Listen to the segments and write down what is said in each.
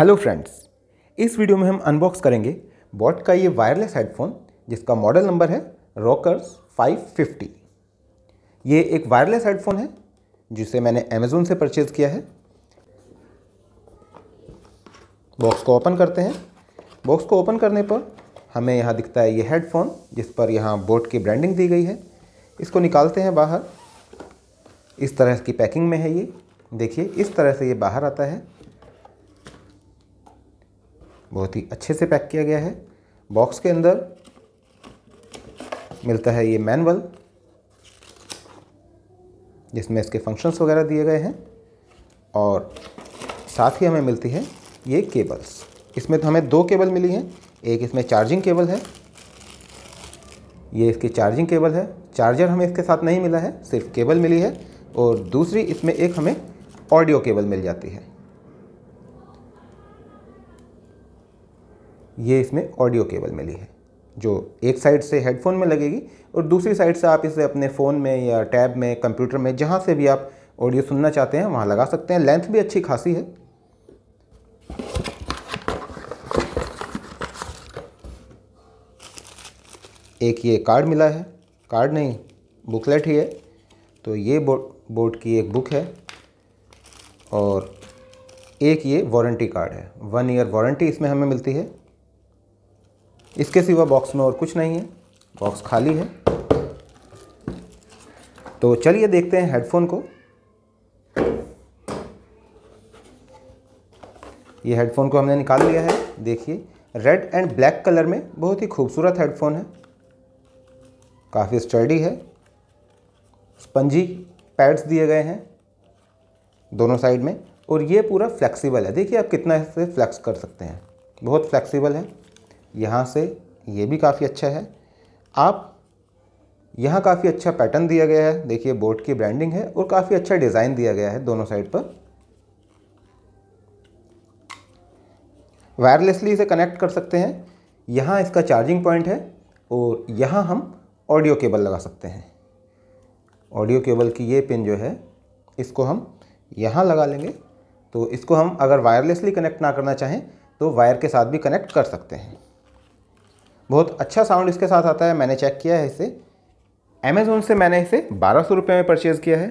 hello friends इस video में हम अनबॉक्स करेंगे बॉट का ये वायरलेस हेडफोन जिसका मॉडल नंबर है रॉकर्स 550 ये एक वायरलेस हेडफोन है जिसे मैंने अमेज़ोन से परचेज़ किया है बॉक्स को ओपन करते हैं बॉक्स को ओपन करने पर हमें यहाँ दिखता है ये हेडफोन जिस पर यहाँ बोट की ब्रांडिंग दी गई है इसको निकालते हैं बाहर इस तरह की पैकिंग में है ये देखिए इस तरह से ये बाहर आता है बहुत ही अच्छे से पैक किया गया है बॉक्स के अंदर मिलता है ये मैनुअल जिसमें इसके फंक्शंस वगैरह दिए गए हैं और साथ ही हमें मिलती है ये केबल्स इसमें तो हमें दो केबल मिली हैं एक इसमें चार्जिंग केबल है ये इसकी चार्जिंग केबल है चार्जर हमें इसके साथ नहीं मिला है सिर्फ केबल मिली है और दूसरी इसमें एक हमें ऑडियो केबल मिल जाती है ये इसमें ऑडियो केबल मिली है जो एक साइड से हेडफोन में लगेगी और दूसरी साइड से आप इसे अपने फ़ोन में या टैब में कंप्यूटर में जहाँ से भी आप ऑडियो सुनना चाहते हैं वहाँ लगा सकते हैं लेंथ भी अच्छी खासी है एक ये कार्ड मिला है कार्ड नहीं बुकलेट ही है तो ये बोर्ड बोर्ड की एक बुक है और एक ये वारंटी कार्ड है वन ईयर वारंटी इसमें हमें मिलती है इसके सिवा बॉक्स में और कुछ नहीं है बॉक्स खाली है तो चलिए देखते हैं हेडफोन को ये हेडफोन को हमने निकाल लिया है देखिए रेड एंड ब्लैक कलर में बहुत ही खूबसूरत हेडफोन है काफ़ी स्टर्डी है स्पंजी पैड्स दिए गए हैं दोनों साइड में और ये पूरा फ्लेक्सिबल है देखिए आप कितना इसे फ्लेक्स कर सकते हैं बहुत फ्लेक्सिबल है यहाँ से ये भी काफ़ी अच्छा है आप यहाँ काफ़ी अच्छा पैटर्न दिया गया है देखिए बोट की ब्रांडिंग है और काफ़ी अच्छा डिज़ाइन दिया गया है दोनों साइड पर वायरलेसली इसे कनेक्ट कर सकते हैं यहाँ इसका चार्जिंग पॉइंट है और यहाँ हम ऑडियो केबल लगा सकते हैं ऑडियो केबल की ये पिन जो है इसको हम यहाँ लगा लेंगे तो इसको हम अगर वायरलेसली कनेक्ट ना करना चाहें तो वायर के साथ भी कनेक्ट कर सकते हैं बहुत अच्छा साउंड इसके साथ आता है मैंने चेक किया है इसे अमेज़ोन से मैंने इसे बारह सौ रुपये में परचेज़ किया है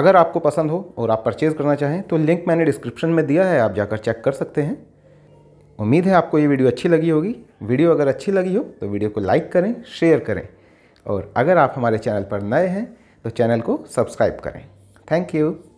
अगर आपको पसंद हो और आप परचेज़ करना चाहें तो लिंक मैंने डिस्क्रिप्शन में दिया है आप जाकर चेक कर सकते हैं उम्मीद है आपको ये वीडियो अच्छी लगी होगी वीडियो अगर अच्छी लगी हो तो वीडियो को लाइक करें शेयर करें और अगर आप हमारे चैनल पर नए हैं तो चैनल को सब्सक्राइब करें थैंक यू